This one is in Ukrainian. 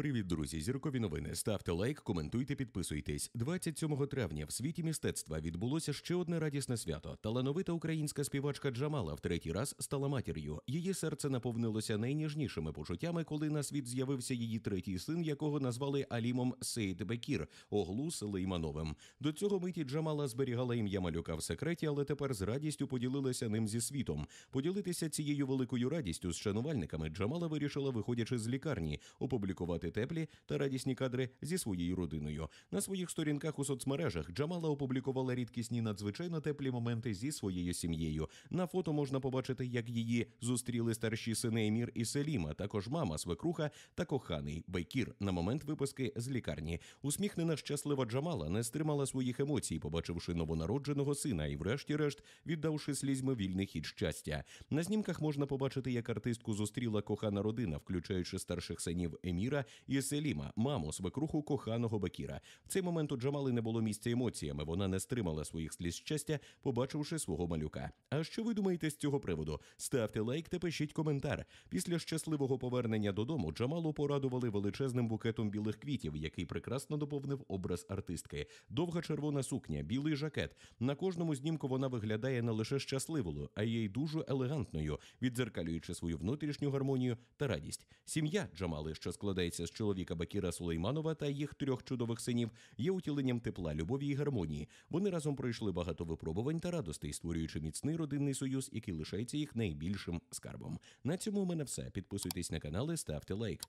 Привіт, друзі! Зіркові новини. Ставте лайк, коментуйте, підписуйтесь. 27 травня в світі мистецтва відбулося ще одне радісне свято. Талановита українська співачка Джамала в третій раз стала матір'ю. Її серце наповнилося найніжнішими почуттями, коли на світ з'явився її третій син, якого назвали Алімом Сейд Бекір Оглус Леймановим. До цього миті Джамала зберігала ім'я малюка в секреті, але тепер з радістю поділилася ним зі світом. Поділитися цією великою радістю з шанувальниками Джамала вирішила, виходячи з лікарні, опублікувати теплі та радісні кадри зі своєю родиною. На своїх сторінках у соцмережах Джамала опублікувала рідкісні надзвичайно теплі моменти зі своєю сім'єю. На фото можна побачити, як її зустріли старші сини Емір і Селіма, також мама, свекруха та коханий Бейкір на момент виписки з лікарні. Усміхнена щаслива Джамала не стримала своїх емоцій, побачивши новонародженого сина і, врешті-решт, віддавши слізьми вільний хід щастя. На знімках можна побачити, як артистку зустріла кохана родина, включаючи старших синів Еміра і Селіма, маму свекруху коханого Бакіра, В цей момент у Джамали не було місця емоціями. Вона не стримала своїх сліз щастя, побачивши свого малюка. А що ви думаєте з цього приводу? Ставте лайк та пишіть коментар. Після щасливого повернення додому Джамалу порадували величезним букетом білих квітів, який прекрасно доповнив образ артистки. Довга червона сукня, білий жакет. На кожному знімку вона виглядає не лише щасливою, а й дуже елегантною, віддзеркалюючи свою внутрішню гармонію та радість. Сім'я Джамали, що складається з образ чоловіка Бакіра Сулейманова та їх трьох чудових синів є утіленням тепла, любові і гармонії. Вони разом пройшли багато випробувань та радостей, створюючи міцний родинний союз, який лишається їх найбільшим скарбом. На цьому у мене все. Підписуйтесь на канали, ставте лайк.